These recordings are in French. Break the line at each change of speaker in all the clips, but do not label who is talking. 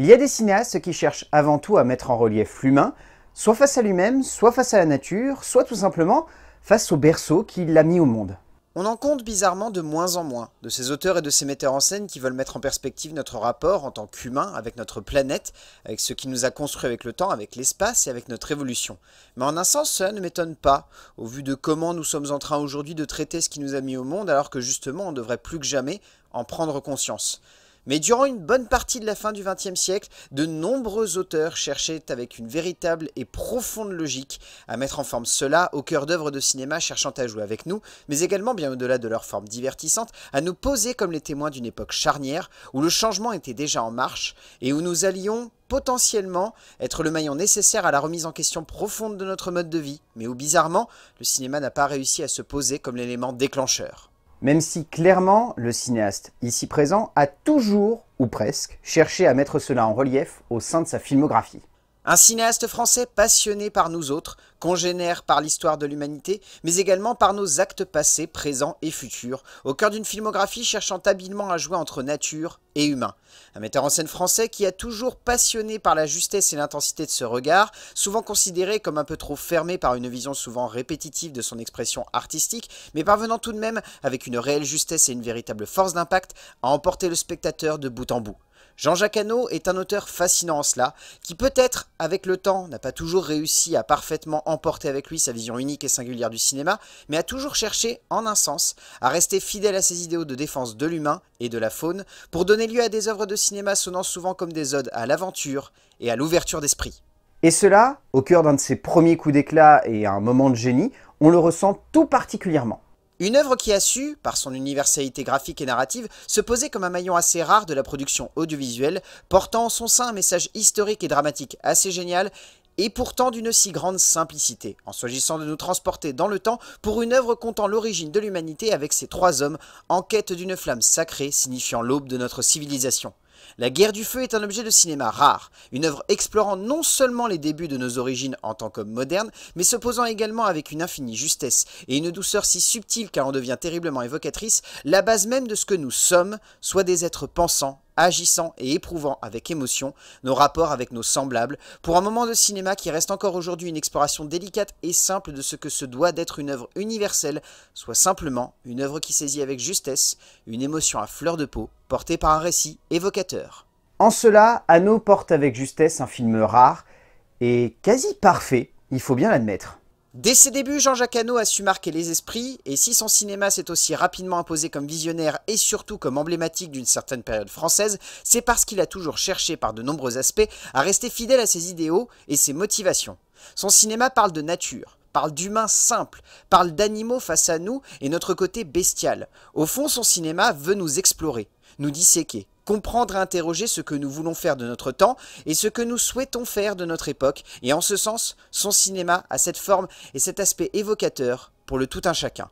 Il y a des cinéastes qui cherchent avant tout à mettre en relief l'humain, soit face à lui-même, soit face à la nature, soit tout simplement face au berceau qui l'a mis au monde. On en compte bizarrement de moins en moins, de ces auteurs et de ces metteurs en scène qui veulent mettre en perspective notre rapport en tant qu'humain avec notre planète, avec ce qui nous a construit avec le temps, avec l'espace et avec notre évolution. Mais en un sens, cela ne m'étonne pas, au vu de comment nous sommes en train aujourd'hui de traiter ce qui nous a mis au monde alors que justement on devrait plus que jamais en prendre conscience. Mais durant une bonne partie de la fin du XXe siècle, de nombreux auteurs cherchaient avec une véritable et profonde logique à mettre en forme cela au cœur d'œuvres de cinéma cherchant à jouer avec nous, mais également bien au-delà de leur forme divertissante, à nous poser comme les témoins d'une époque charnière où le changement était déjà en marche et où nous allions potentiellement être le maillon nécessaire à la remise en question profonde de notre mode de vie, mais où bizarrement, le cinéma n'a pas réussi à se poser comme l'élément déclencheur. Même si clairement le cinéaste ici présent a toujours, ou presque, cherché à mettre cela en relief au sein de sa filmographie. Un cinéaste français passionné par nous autres, congénère par l'histoire de l'humanité, mais également par nos actes passés, présents et futurs, au cœur d'une filmographie cherchant habilement à jouer entre nature et humain. Un metteur en scène français qui a toujours passionné par la justesse et l'intensité de ce regard, souvent considéré comme un peu trop fermé par une vision souvent répétitive de son expression artistique, mais parvenant tout de même, avec une réelle justesse et une véritable force d'impact, à emporter le spectateur de bout en bout. Jean-Jacques est un auteur fascinant en cela, qui peut-être, avec le temps, n'a pas toujours réussi à parfaitement emporter avec lui sa vision unique et singulière du cinéma, mais a toujours cherché, en un sens, à rester fidèle à ses idéaux de défense de l'humain et de la faune, pour donner lieu à des œuvres de cinéma sonnant souvent comme des odes à l'aventure et à l'ouverture d'esprit. Et cela, au cœur d'un de ses premiers coups d'éclat et à un moment de génie, on le ressent tout particulièrement. Une œuvre qui a su, par son universalité graphique et narrative, se poser comme un maillon assez rare de la production audiovisuelle, portant en son sein un message historique et dramatique assez génial, et pourtant d'une si grande simplicité, en s'agissant de nous transporter dans le temps pour une œuvre comptant l'origine de l'humanité avec ces trois hommes en quête d'une flamme sacrée signifiant l'aube de notre civilisation. La guerre du feu est un objet de cinéma rare, une œuvre explorant non seulement les débuts de nos origines en tant qu'hommes modernes, mais se posant également avec une infinie justesse et une douceur si subtile car en devient terriblement évocatrice, la base même de ce que nous sommes, soit des êtres pensants agissant et éprouvant avec émotion nos rapports avec nos semblables, pour un moment de cinéma qui reste encore aujourd'hui une exploration délicate et simple de ce que se doit d'être une œuvre universelle, soit simplement une œuvre qui saisit avec justesse une émotion à fleur de peau, portée par un récit évocateur. En cela, Anno porte avec justesse un film rare et quasi parfait, il faut bien l'admettre. Dès ses débuts, Jean-Jacques a su marquer les esprits, et si son cinéma s'est aussi rapidement imposé comme visionnaire et surtout comme emblématique d'une certaine période française, c'est parce qu'il a toujours cherché par de nombreux aspects à rester fidèle à ses idéaux et ses motivations. Son cinéma parle de nature, parle d'humains simples, parle d'animaux face à nous et notre côté bestial. Au fond, son cinéma veut nous explorer, nous disséquer, comprendre et interroger ce que nous voulons faire de notre temps et ce que nous souhaitons faire de notre époque, et en ce sens, son cinéma a cette forme et cet aspect évocateur pour le tout un chacun.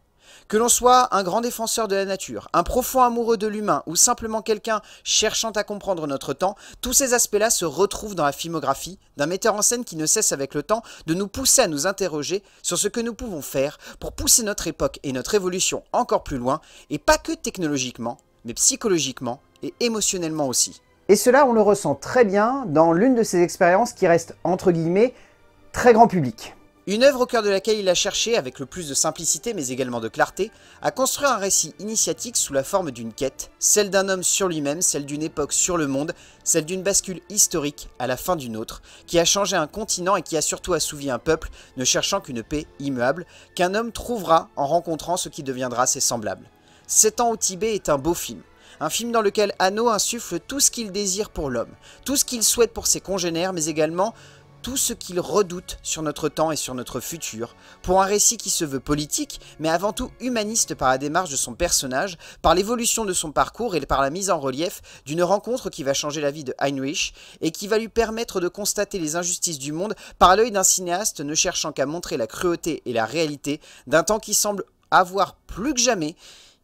Que l'on soit un grand défenseur de la nature, un profond amoureux de l'humain ou simplement quelqu'un cherchant à comprendre notre temps, tous ces aspects-là se retrouvent dans la filmographie d'un metteur en scène qui ne cesse avec le temps de nous pousser à nous interroger sur ce que nous pouvons faire pour pousser notre époque et notre évolution encore plus loin, et pas que technologiquement, mais psychologiquement et émotionnellement aussi. Et cela, on le ressent très bien dans l'une de ses expériences qui reste, entre guillemets, très grand public. Une œuvre au cœur de laquelle il a cherché, avec le plus de simplicité mais également de clarté, à construire un récit initiatique sous la forme d'une quête, celle d'un homme sur lui-même, celle d'une époque sur le monde, celle d'une bascule historique à la fin d'une autre, qui a changé un continent et qui a surtout assouvi un peuple, ne cherchant qu'une paix immuable, qu'un homme trouvera en rencontrant ce qui deviendra ses semblables. Sept ans au Tibet est un beau film, un film dans lequel Anno insuffle tout ce qu'il désire pour l'homme, tout ce qu'il souhaite pour ses congénères, mais également tout ce qu'il redoute sur notre temps et sur notre futur, pour un récit qui se veut politique, mais avant tout humaniste par la démarche de son personnage, par l'évolution de son parcours et par la mise en relief d'une rencontre qui va changer la vie de Heinrich et qui va lui permettre de constater les injustices du monde par l'œil d'un cinéaste ne cherchant qu'à montrer la cruauté et la réalité d'un temps qui semble avoir plus que jamais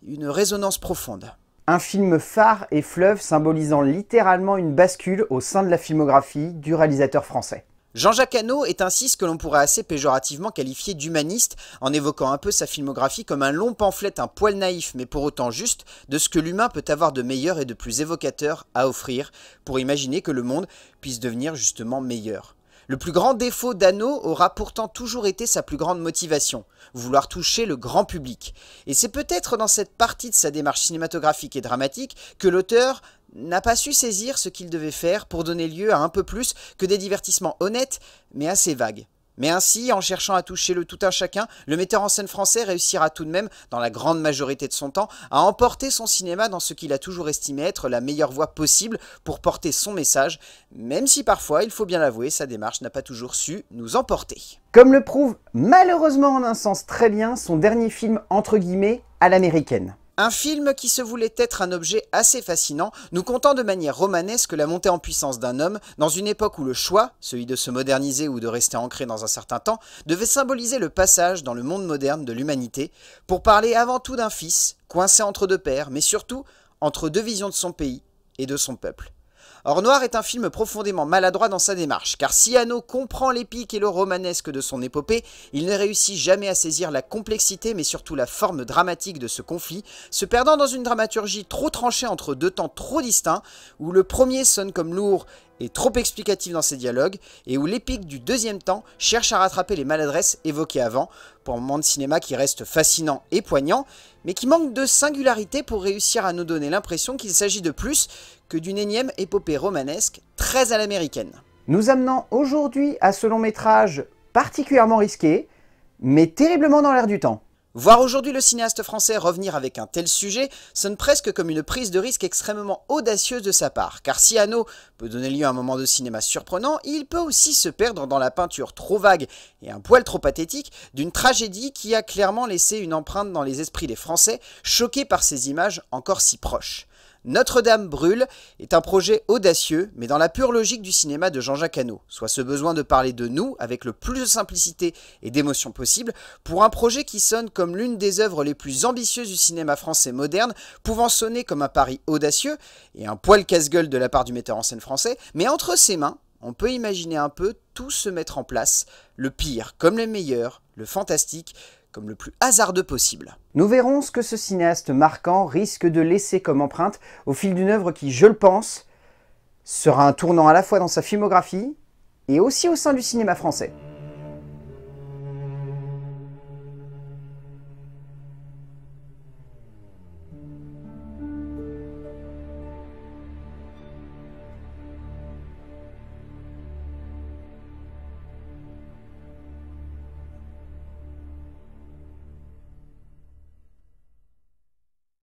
une résonance profonde. Un film phare et fleuve symbolisant littéralement une bascule au sein de la filmographie du réalisateur français. Jean-Jacques Hano est ainsi ce que l'on pourrait assez péjorativement qualifier d'humaniste, en évoquant un peu sa filmographie comme un long pamphlet un poil naïf, mais pour autant juste, de ce que l'humain peut avoir de meilleur et de plus évocateur à offrir, pour imaginer que le monde puisse devenir justement meilleur. Le plus grand défaut d'Anno aura pourtant toujours été sa plus grande motivation, vouloir toucher le grand public. Et c'est peut-être dans cette partie de sa démarche cinématographique et dramatique que l'auteur n'a pas su saisir ce qu'il devait faire pour donner lieu à un peu plus que des divertissements honnêtes, mais assez vagues. Mais ainsi, en cherchant à toucher le tout un chacun, le metteur en scène français réussira tout de même, dans la grande majorité de son temps, à emporter son cinéma dans ce qu'il a toujours estimé être la meilleure voie possible pour porter son message, même si parfois, il faut bien l'avouer, sa démarche n'a pas toujours su nous emporter. Comme le prouve malheureusement en un sens très bien son dernier film entre guillemets à l'américaine. Un film qui se voulait être un objet assez fascinant, nous contant de manière romanesque la montée en puissance d'un homme dans une époque où le choix, celui de se moderniser ou de rester ancré dans un certain temps, devait symboliser le passage dans le monde moderne de l'humanité, pour parler avant tout d'un fils, coincé entre deux pères, mais surtout entre deux visions de son pays et de son peuple. Or Noir est un film profondément maladroit dans sa démarche, car si Hanno comprend l'épique et le romanesque de son épopée, il ne réussit jamais à saisir la complexité mais surtout la forme dramatique de ce conflit, se perdant dans une dramaturgie trop tranchée entre deux temps trop distincts, où le premier sonne comme lourd et trop explicatif dans ses dialogues, et où l'épique du deuxième temps cherche à rattraper les maladresses évoquées avant, pour un moment de cinéma qui reste fascinant et poignant, mais qui manque de singularité pour réussir à nous donner l'impression qu'il s'agit de plus d'une énième épopée romanesque très à l'américaine. Nous amenons aujourd'hui à ce long métrage particulièrement risqué, mais terriblement dans l'air du temps. Voir aujourd'hui le cinéaste français revenir avec un tel sujet sonne presque comme une prise de risque extrêmement audacieuse de sa part, car si peut donner lieu à un moment de cinéma surprenant, il peut aussi se perdre dans la peinture trop vague et un poil trop pathétique d'une tragédie qui a clairement laissé une empreinte dans les esprits des Français, choqués par ces images encore si proches. Notre-Dame brûle est un projet audacieux, mais dans la pure logique du cinéma de Jean-Jacques Hano, soit ce besoin de parler de nous avec le plus de simplicité et d'émotion possible, pour un projet qui sonne comme l'une des œuvres les plus ambitieuses du cinéma français moderne, pouvant sonner comme un pari audacieux et un poil casse-gueule de la part du metteur en scène français, mais entre ses mains, on peut imaginer un peu tout se mettre en place, le pire comme le meilleur, le fantastique comme le plus hasardeux possible. Nous verrons ce que ce cinéaste marquant risque de laisser comme empreinte au fil d'une œuvre qui, je le pense, sera un tournant à la fois dans sa filmographie et aussi au sein du cinéma français.